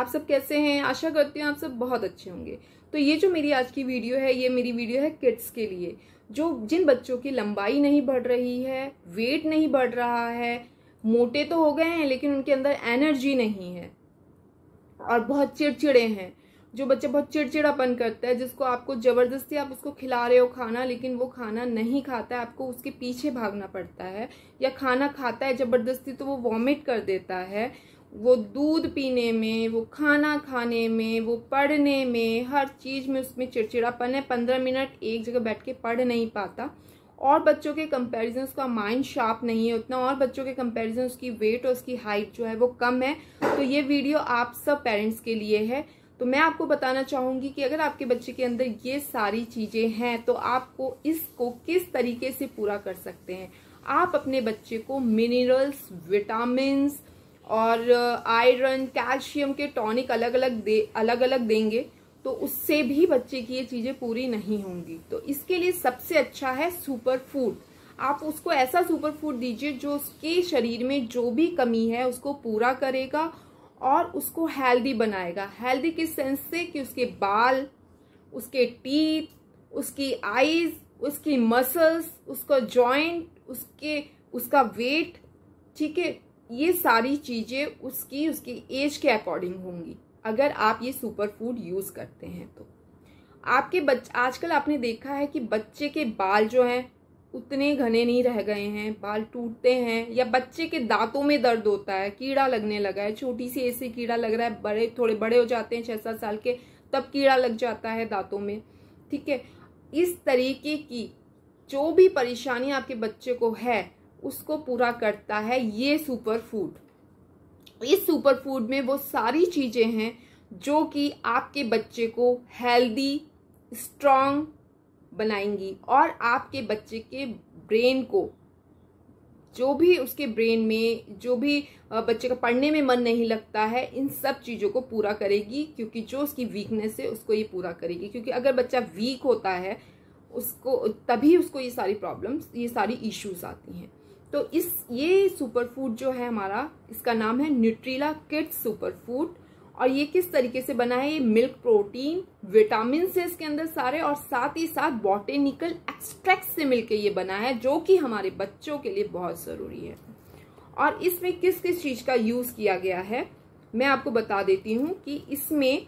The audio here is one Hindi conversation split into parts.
आप सब कैसे हैं आशा करती हूँ आप सब बहुत अच्छे होंगे तो ये जो मेरी आज की वीडियो है ये मेरी वीडियो है किड्स के लिए जो जिन बच्चों की लंबाई नहीं बढ़ रही है वेट नहीं बढ़ रहा है मोटे तो हो गए हैं लेकिन उनके अंदर एनर्जी नहीं है और बहुत चिड़चिड़े हैं जो बच्चा बहुत चिड़चिड़ापन करता है जिसको आपको ज़बरदस्ती आप उसको खिला रहे हो खाना लेकिन वो खाना नहीं खाता है आपको उसके पीछे भागना पड़ता है या खाना खाता है ज़बरदस्ती तो वो वॉमिट कर देता है वो दूध पीने में वो खाना खाने में वो पढ़ने में हर चीज़ में उसमें चिड़चिड़ापन है पंद्रह मिनट एक जगह बैठ के पढ़ नहीं पाता और बच्चों के कंपैरिजन उसका माइंड शार्प नहीं है उतना और बच्चों के कंपैरिजन उसकी वेट और उसकी हाइट जो है वो कम है तो ये वीडियो आप सब पेरेंट्स के लिए है तो मैं आपको बताना चाहूँगी कि अगर आपके बच्चे के अंदर ये सारी चीज़ें हैं तो आपको इसको किस तरीके से पूरा कर सकते हैं आप अपने बच्चे को मिनरल्स विटामिन्स और आयरन कैल्शियम के टॉनिक अलग अलग दे अलग अलग देंगे तो उससे भी बच्चे की ये चीज़ें पूरी नहीं होंगी तो इसके लिए सबसे अच्छा है सुपर फूड आप उसको ऐसा सुपर फूड दीजिए जो उसके शरीर में जो भी कमी है उसको पूरा करेगा और उसको हेल्दी बनाएगा हेल्दी किस सेंस से कि उसके बाल उसके टीथ उसकी आईज उसकी मसल्स उसका जॉइंट उसके उसका वेट ठीक है ये सारी चीज़ें उसकी उसकी एज के अकॉर्डिंग होंगी अगर आप ये सुपर फूड यूज़ करते हैं तो आपके बच आजकल आपने देखा है कि बच्चे के बाल जो हैं उतने घने नहीं रह गए हैं बाल टूटते हैं या बच्चे के दांतों में दर्द होता है कीड़ा लगने लगा है छोटी सी ऐसे कीड़ा लग रहा है बड़े थोड़े बड़े हो जाते हैं छः सात साल के तब कीड़ा लग जाता है दांतों में ठीक है इस तरीके की जो भी परेशानी आपके बच्चे को है उसको पूरा करता है ये सुपर फूड इस सुपर फूड में वो सारी चीज़ें हैं जो कि आपके बच्चे को हेल्दी स्ट्रांग बनाएंगी और आपके बच्चे के ब्रेन को जो भी उसके ब्रेन में जो भी बच्चे का पढ़ने में मन नहीं लगता है इन सब चीज़ों को पूरा करेगी क्योंकि जो उसकी वीकनेस है उसको ये पूरा करेगी क्योंकि अगर बच्चा वीक होता है उसको तभी उसको ये सारी प्रॉब्लम्स ये सारी इश्यूज आती हैं तो इस ये सुपर फूड जो है हमारा इसका नाम है न्यूट्रीला किड्स सुपर फूड और ये किस तरीके से बना है ये मिल्क प्रोटीन विटामिन से इसके अंदर सारे और साथ ही साथ बॉटेनिकल एक्सट्रैक्ट से मिलके ये बना है जो कि हमारे बच्चों के लिए बहुत ज़रूरी है और इसमें किस किस चीज़ का यूज़ किया गया है मैं आपको बता देती हूँ कि इसमें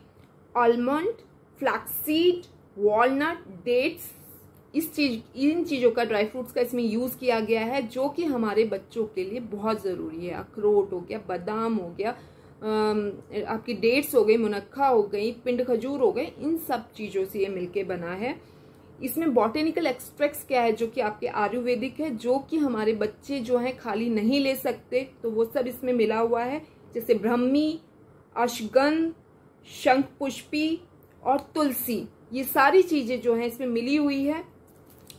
आलमंड फ्लैक्सीड वॉलनट डेट्स इस चीज इन चीज़ों का ड्राई फ्रूट्स का इसमें यूज़ किया गया है जो कि हमारे बच्चों के लिए बहुत ज़रूरी है अखरोट हो गया बादाम हो गया आपकी डेट्स हो गई मुनक्खा हो गई पिंड खजूर हो गए इन सब चीज़ों से ये मिलके बना है इसमें बॉटेनिकल एक्सट्रैक्ट्स क्या है जो कि आपके आयुर्वेदिक है जो कि हमारे बच्चे जो हैं खाली नहीं ले सकते तो वो सब इसमें मिला हुआ है जैसे ब्रह्मी अशगन शंख पुष्पी और तुलसी ये सारी चीज़ें जो हैं इसमें मिली हुई है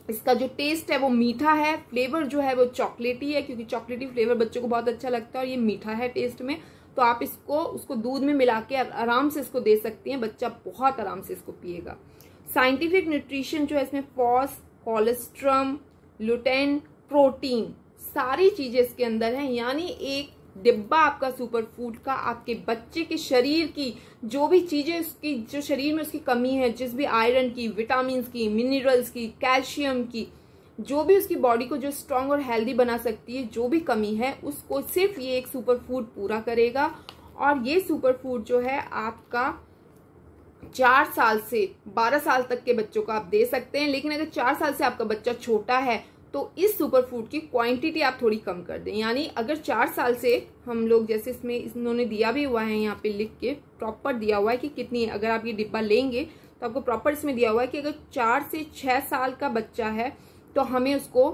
इसका जो टेस्ट है वो मीठा है फ्लेवर जो है वो चॉकलेटी है क्योंकि चॉकलेटी फ्लेवर बच्चों को बहुत अच्छा लगता है और ये मीठा है टेस्ट में तो आप इसको उसको दूध में मिला के आराम से इसको दे सकती हैं बच्चा बहुत आराम से इसको पिएगा साइंटिफिक न्यूट्रिशन जो है इसमें फॉस कोलेस्ट्रम लुटेन प्रोटीन सारी चीज़ें इसके अंदर हैं यानी एक डिब्बा आपका सुपर फूड का आपके बच्चे के शरीर की जो भी चीज़ें उसकी जो शरीर में उसकी कमी है जिस भी आयरन की विटामिन की मिनरल्स की कैल्शियम की जो भी उसकी बॉडी को जो स्ट्रांग और हेल्दी बना सकती है जो भी कमी है उसको सिर्फ ये एक सुपर फूड पूरा करेगा और ये सुपर फूड जो है आपका चार साल से बारह साल तक के बच्चों को आप दे सकते हैं लेकिन अगर चार साल से आपका बच्चा छोटा है तो इस सुपर फूड की क्वांटिटी आप थोड़ी कम कर दें यानी अगर चार साल से हम लोग जैसे इसमें इन्होंने दिया भी हुआ है यहाँ पे लिख के प्रॉपर दिया हुआ है कि कितनी है अगर आप ये डिब्बा लेंगे तो आपको प्रॉपर इसमें दिया हुआ है कि अगर चार से छः साल का बच्चा है तो हमें उसको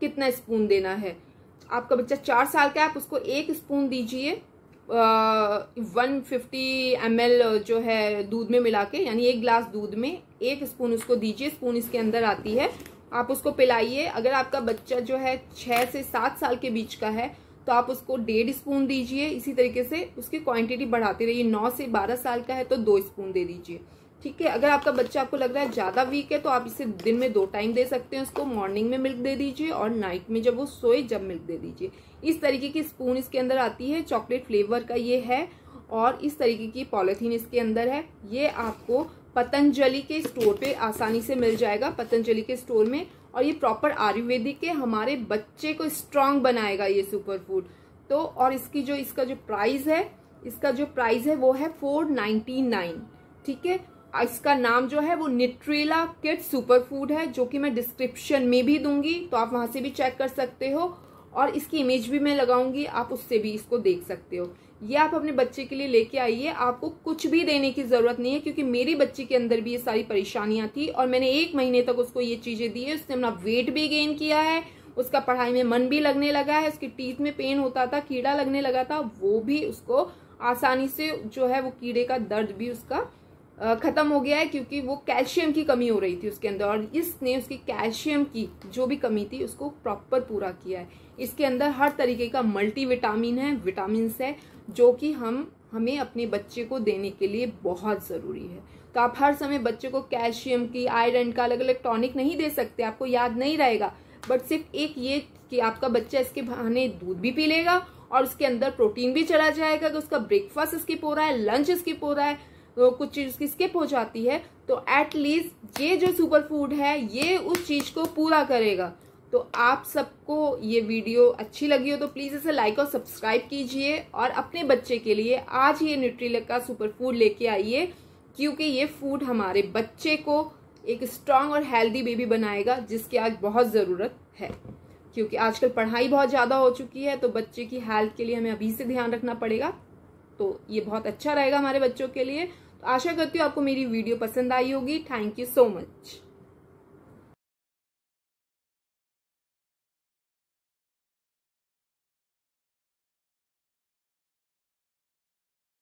कितना स्पून देना है आपका बच्चा चार साल का है आप उसको एक स्पून दीजिए वन फिफ्टी एम जो है दूध में मिला के यानी एक ग्लास दूध में एक स्पून उसको दीजिए स्पून इसके अंदर आती है आप उसको पिलाइए अगर आपका बच्चा जो है छः से सात साल के बीच का है तो आप उसको डेढ़ स्पून दीजिए इसी तरीके से उसकी क्वांटिटी बढ़ाते रहिए नौ से बारह साल का है तो दो स्पून दे दीजिए ठीक है अगर आपका बच्चा आपको लग रहा है ज़्यादा वीक है तो आप इसे दिन में दो टाइम दे सकते हैं उसको मॉर्निंग में मिल्क दे दीजिए और नाइट में जब वो सोए जब मिल्क दे दीजिए इस तरीके की स्पून इसके अंदर आती है चॉकलेट फ्लेवर का ये है और इस तरीके की पॉलीथीन इसके अंदर है ये आपको पतंजलि के स्टोर पे आसानी से मिल जाएगा पतंजलि के स्टोर में और ये प्रॉपर आयुर्वेदिक है हमारे बच्चे को स्ट्रांग बनाएगा ये सुपर फूड तो और इसकी जो इसका जो प्राइस है इसका जो प्राइस है वो है फोर नाइन्टी नाइन ठीक है इसका नाम जो है वो न्यूट्रेला किट सुपर फूड है जो कि मैं डिस्क्रिप्शन में भी दूंगी तो आप वहां से भी चेक कर सकते हो और इसकी इमेज भी मैं लगाऊंगी आप उससे भी इसको देख सकते हो ये आप अपने बच्चे के लिए लेके आइए आपको कुछ भी देने की ज़रूरत नहीं है क्योंकि मेरी बच्ची के अंदर भी ये सारी परेशानियां थी और मैंने एक महीने तक उसको ये चीज़ें दी है उसने अपना वेट भी गेन किया है उसका पढ़ाई में मन भी लगने लगा है उसकी टीथ में पेन होता था कीड़ा लगने लगा था वो भी उसको आसानी से जो है वो कीड़े का दर्द भी उसका ख़त्म हो गया है क्योंकि वो कैल्शियम की कमी हो रही थी उसके अंदर और इसने उसकी कैल्शियम की जो भी कमी थी उसको प्रॉपर पूरा किया है इसके अंदर हर तरीके का मल्टी विटामिन है विटामिन है जो कि हम हमें अपने बच्चे को देने के लिए बहुत ज़रूरी है तो आप हर समय बच्चे को कैल्शियम की आयरन का अलग अलग टॉनिक नहीं दे सकते आपको याद नहीं रहेगा बट सिर्फ एक ये कि आपका बच्चा इसके बहाने दूध भी पी लेगा और उसके अंदर प्रोटीन भी चला जाएगा कि तो उसका ब्रेकफास्ट स्किप हो रहा है लंच स्किप हो रहा है तो कुछ चीज़ उसकी स्किप हो जाती है तो एटलीस्ट ये जो सुपर फूड है ये उस चीज़ को पूरा करेगा तो आप सबको ये वीडियो अच्छी लगी हो तो प्लीज़ इसे लाइक और सब्सक्राइब कीजिए और अपने बच्चे के लिए आज ये न्यूट्रीलक का सुपर फूड लेके आइए क्योंकि ये फूड हमारे बच्चे को एक स्ट्रांग और हेल्दी बेबी बनाएगा जिसकी आज बहुत ज़रूरत है क्योंकि आजकल पढ़ाई बहुत ज़्यादा हो चुकी है तो बच्चे की हेल्थ के लिए हमें अभी से ध्यान रखना पड़ेगा तो ये बहुत अच्छा रहेगा हमारे बच्चों के लिए तो आशा करती हूँ आपको मेरी वीडियो पसंद आई होगी थैंक यू सो मच